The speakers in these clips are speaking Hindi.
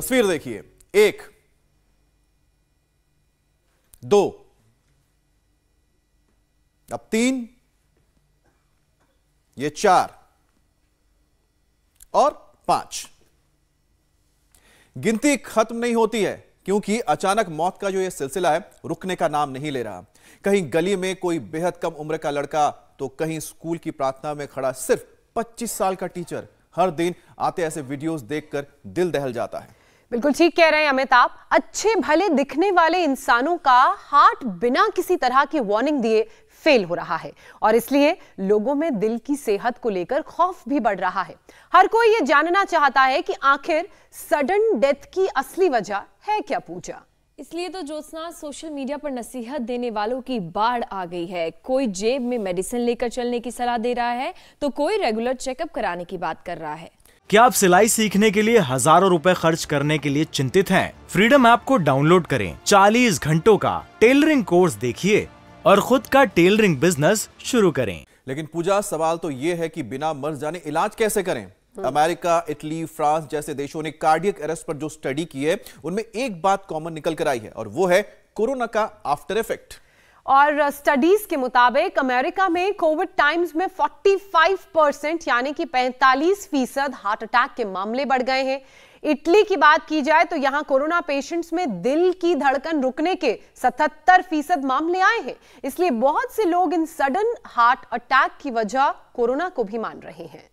तस्वीर देखिए एक दो अब तीन ये चार और पांच गिनती खत्म नहीं होती है क्योंकि अचानक मौत का जो यह सिलसिला है रुकने का नाम नहीं ले रहा कहीं गली में कोई बेहद कम उम्र का लड़का तो कहीं स्कूल की प्रार्थना में खड़ा सिर्फ 25 साल का टीचर हर दिन आते ऐसे वीडियोस देखकर दिल दहल जाता है बिल्कुल ठीक कह रहे हैं अमिताभ अच्छे भले दिखने वाले इंसानों का हार्ट बिना किसी तरह की वार्निंग दिए फेल हो रहा है और इसलिए लोगों में दिल की सेहत को लेकर खौफ भी बढ़ रहा है हर कोई ये जानना चाहता है कि आखिर सडन डेथ की असली वजह है क्या पूजा इसलिए तो ज्योत्सना सोशल मीडिया पर नसीहत देने वालों की बाढ़ आ गई है कोई जेब में मेडिसिन लेकर चलने की सलाह दे रहा है तो कोई रेगुलर चेकअप कराने की बात कर रहा है क्या आप सिलाई सीखने के लिए हजारों रुपए खर्च करने के लिए चिंतित हैं? फ्रीडम ऐप को डाउनलोड करें 40 घंटों का टेलरिंग कोर्स देखिए और खुद का टेलरिंग बिजनेस शुरू करें लेकिन पूजा सवाल तो ये है कि बिना मर्ज जाने इलाज कैसे करें हम्म। अमेरिका इटली फ्रांस जैसे देशों ने कार्डियक अरेस्ट पर जो स्टडी की है उनमें एक बात कॉमन निकल कर आई है और वो है कोरोना का आफ्टर इफेक्ट और स्टडीज के मुताबिक अमेरिका में कोविड टाइम्स में 45 परसेंट यानी कि 45 फीसद हार्ट अटैक के मामले बढ़ गए हैं इटली की बात की जाए तो यहां कोरोना पेशेंट्स में दिल की धड़कन रुकने के 77 फीसद मामले आए हैं इसलिए बहुत से लोग इन सडन हार्ट अटैक की वजह कोरोना को भी मान रहे हैं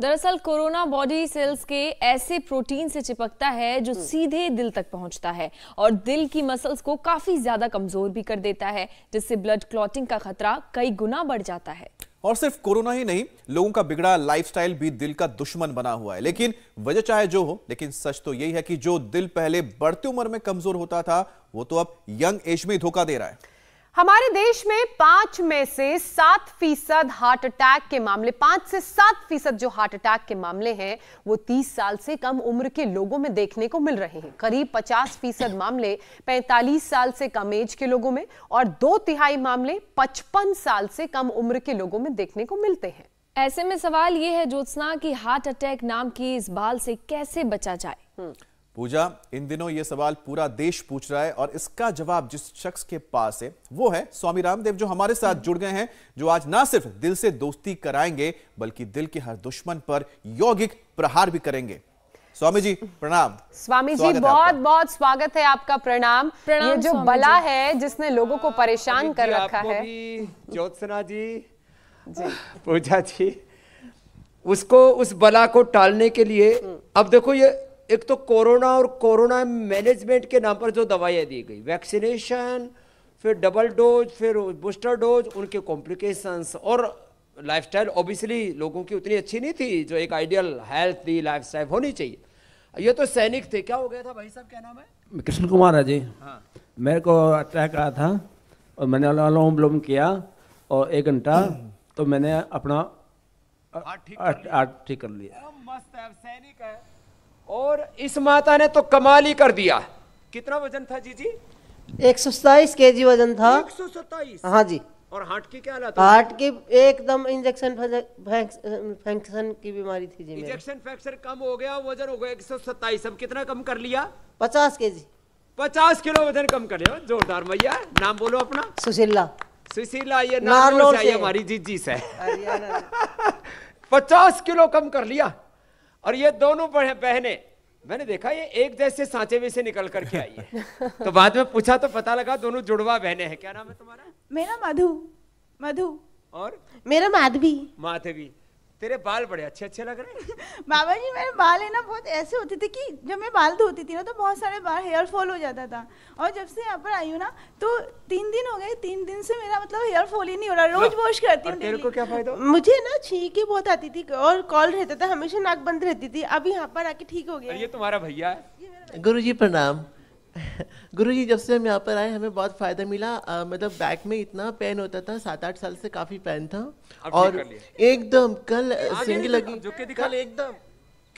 दरअसल कोरोना बॉडी सेल्स के ऐसे प्रोटीन से चिपकता है जो हम्म। सीधे दिल तक पहुंचता है और दिल की मसल्स को काफी ज्यादा कमजोर भी कर देता है जिससे ब्लड क्लॉटिंग का खतरा कई गुना बढ़ जाता है और सिर्फ कोरोना ही नहीं लोगों का बिगड़ा लाइफस्टाइल भी दिल का दुश्मन बना हुआ है लेकिन वजह चाहे जो हो लेकिन सच तो यही है कि जो दिल पहले बढ़ती उम्र में कमजोर होता था वो तो अब यंग एज में धोखा दे रहा है हमारे देश में पांच में से सात फीसद हार्ट अटैक के मामले पांच से सात फीसद जो हार्ट अटैक के मामले हैं वो तीस साल से कम उम्र के लोगों में देखने को मिल रहे हैं करीब पचास फीसद मामले पैंतालीस साल से कम एज के लोगों में और दो तिहाई मामले पचपन साल से कम उम्र के लोगों में देखने को मिलते हैं ऐसे में सवाल ये है ज्योत्सना की हार्ट अटैक नाम की इस बाल से कैसे बचा जाए हम्म। पूजा इन दिनों ये सवाल पूरा देश पूछ रहा है और इसका जवाब जिस शख्स के पास है वो है स्वामी रामदेव जो हमारे साथ जुड़ गए हैं जो आज ना सिर्फ दिल से दोस्ती कराएंगे बल्कि दिल के हर दुश्मन पर यौगिक प्रहार भी करेंगे स्वामी जी प्रणाम स्वामी जी बहुत बहुत स्वागत है आपका प्रणाम प्रणाम ये जो बला है जिसने लोगों को परेशान कर रखा है ज्योत्सना जी पूजा जी उसको उस बला को टालने के लिए अब देखो ये एक तो कोरोना और कोरोना मैनेजमेंट के नाम पर जो दवाइयाँ दी गई वैक्सीनेशन फिर डबल डोज फिर बूस्टर डोज उनके कॉम्प्लिकेशंस और लाइफस्टाइल ऑब्वियसली लोगों की उतनी अच्छी नहीं थी जो एक आइडियल हेल्थ दी लाइफ होनी चाहिए ये तो सैनिक थे क्या हो गया था भाई साहब क्या नाम है कृष्ण कुमार है जी हाँ मेरे को अटैक आया था और मैंने अलोम विलोम किया और एक घंटा तो मैंने अपना ठीक कर लिया मस्त है सैनिक है और इस माता ने तो कमाल ही कर दिया कितना वजन था जी जी एक सौ सताइस के जी वजन था एक सौ सताइस हाँ जी और हार्ट की क्या हालत हार्ट की एकदम इंजेक्शन फैक्शन की बीमारी थी जी इंजेक्शन फैक्शन कम हो गया वजन हो गया एक सौ सताइस अब कितना कम कर लिया पचास के जी पचास किलो वजन कम कर लिया जोरदार भैया नाम बोलो अपना सुशीला सुशीला ये नाम हमारी जी जी से पचास किलो कम कर लिया और ये दोनों बहने मैंने देखा ये एक जैसे सांचे में से निकल करके आई है तो बाद में पूछा तो पता लगा दोनों जुड़वा बहने हैं क्या नाम है तुम्हारा मेरा मधु मधु और मेरा माधवी माधवी तेरे बाल बड़े अच्छे अच्छे लग रहे हैं बाबा जी मेरे बाल है ना बहुत ऐसे होते थे कि जब मैं बाल धोती थी ना तो बहुत सारे बाल हेयर फॉल हो जाता था और जब से यहाँ पर आई हूँ ना तो तीन दिन हो गए तीन दिन से मेरा मतलब हेयर फॉल ही नहीं हो रहा रोज वॉश करती हूँ तेरे को क्या फायदा मुझे ना छींके बहुत आती थी और कॉल रहता था हमेशा नाक बंद रहती थी अब यहाँ पर आके ठीक हो गया ये तुम्हारा भैया है गुरु जी प्रणाम गुरु जी जब से हम यहाँ पर आए हमें बहुत फ़ायदा मिला आ, मतलब बैक में इतना पेन होता था सात आठ साल से काफ़ी पेन था और एकदम कल सिंग लगी कल एकदम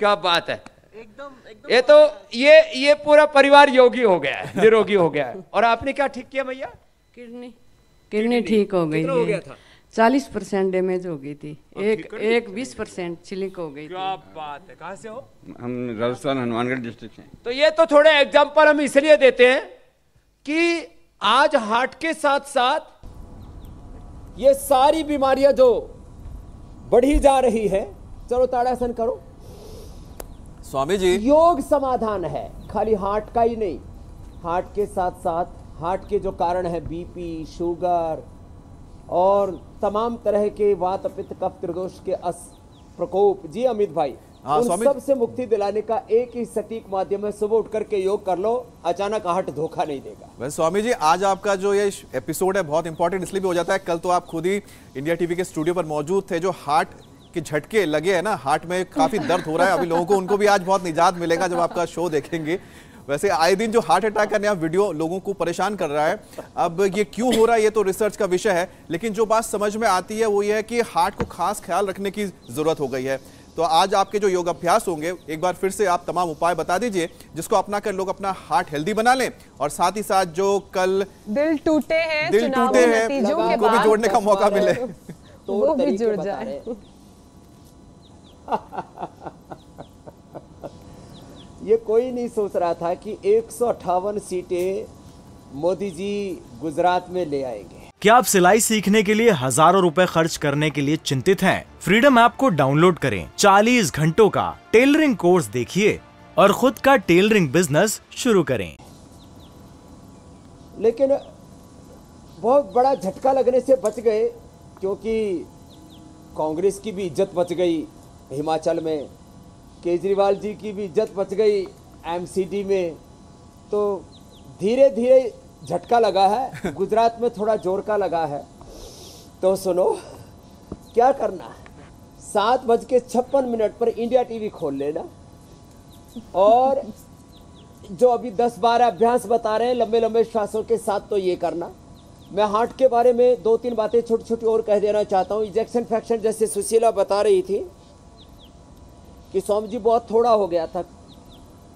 क्या बात है एकदम एकदम ये तो ये ये पूरा परिवार योगी हो गया है निरोगी हो गया है और आपने क्या ठीक किया भैया किडनी किडनी ठीक हो गई हो गया था चालीस परसेंट डेमेज हो गई थी एक एक बीस परसेंट छिलिक हो गई क्या बात है कहाँ से हो हम राजस्थान हनुमानगढ़ डिस्ट्रिक्ट से तो ये तो थोड़े एग्जाम्पल हम इसलिए देते हैं कि आज हार्ट के साथ साथ ये सारी बीमारियां जो बढ़ी जा रही है चलो ताड़ासन करो स्वामी जी योग समाधान है खाली हार्ट का ही नहीं हार्ट के साथ साथ हार्ट के जो कारण है बीपी शुगर और तमाम तरह के वात पित्त कफ त्रिदोष के अस प्रकोप जी अमित भाई हाँ, उन सब से मुक्ति दिलाने का एक ही सटीक माध्यम है सुबह उठ करके योग कर लो अचानक आहट धोखा नहीं देगा वैसे स्वामी जी आज आपका जो ये एपिसोड है बहुत इंपॉर्टेंट इसलिए भी हो जाता है कल तो आप खुद ही इंडिया टीवी के स्टूडियो पर मौजूद थे जो हार्ट के झटके लगे हैं ना हार्ट में काफी दर्द हो रहा है अभी लोगों को उनको भी आज बहुत निजात मिलेगा जब आपका शो देखेंगे वैसे आए दिन जो हार्ट अटैक का नया वीडियो लोगों को परेशान कर रहा है अब ये क्यों हो रहा है ये तो रिसर्च का विषय है लेकिन जो बात समझ में आती है वो ये है कि हार्ट को खास ख्याल रखने की ज़रूरत हो गई है तो आज आपके जो योग अभ्यास होंगे एक बार फिर से आप तमाम उपाय बता दीजिए जिसको अपना कर लोग अपना हार्ट हेल्दी बना लें और साथ ही साथ जो कल दिल टूटे हैं दिल टूटे हैं उनको भी जोड़ने का मौका मिले तो वो भी जुड़ जाए ये कोई नहीं सोच रहा था कि एक सीटें मोदी जी गुजरात में ले आएंगे क्या आप सिलाई सीखने के लिए हजारों रुपए खर्च करने के लिए चिंतित हैं? फ्रीडम ऐप को डाउनलोड करें 40 घंटों का टेलरिंग कोर्स देखिए और खुद का टेलरिंग बिजनेस शुरू करें लेकिन बहुत बड़ा झटका लगने से बच गए क्योंकि कांग्रेस की भी इज्जत बच गई हिमाचल में केजरीवाल जी की भी इज्जत बच गई एमसीडी में तो धीरे धीरे झटका लगा है गुजरात में थोड़ा जोर का लगा है तो सुनो क्या करना सात बज के छप्पन मिनट पर इंडिया टीवी खोल लेना और जो अभी दस बारह अभ्यास बता रहे हैं लंबे लंबे श्वासों के साथ तो ये करना मैं हार्ट के बारे में दो तीन बातें छोटी छोटी और कह देना चाहता हूँ इजेक्शन फैक्शन जैसे सुशीला बता रही थी कि स्वामी जी बहुत थोड़ा हो गया था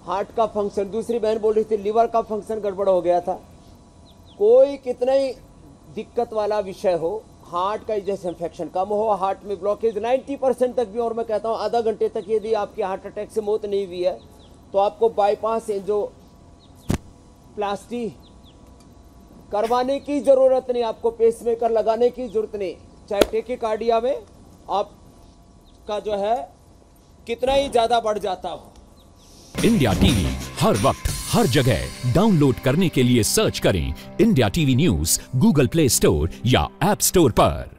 हार्ट का फंक्शन दूसरी बहन बोल रही थी लीवर का फंक्शन गड़बड़ हो गया था कोई कितना ही दिक्कत वाला विषय हो हार्ट का जैसे इन्फेक्शन कम हो हार्ट में ब्लॉकेज 90 परसेंट तक भी और मैं कहता हूँ आधा घंटे तक यदि आपकी हार्ट अटैक से मौत नहीं हुई है तो आपको बाईपास जो प्लास्टी करवाने की ज़रूरत नहीं आपको पेसमेकर लगाने की ज़रूरत नहीं चाहे टेके कार्डिया में आपका जो है कितना ही ज्यादा बढ़ जाता हो इंडिया टीवी हर वक्त हर जगह डाउनलोड करने के लिए सर्च करें India TV news Google Play Store या एप स्टोर पर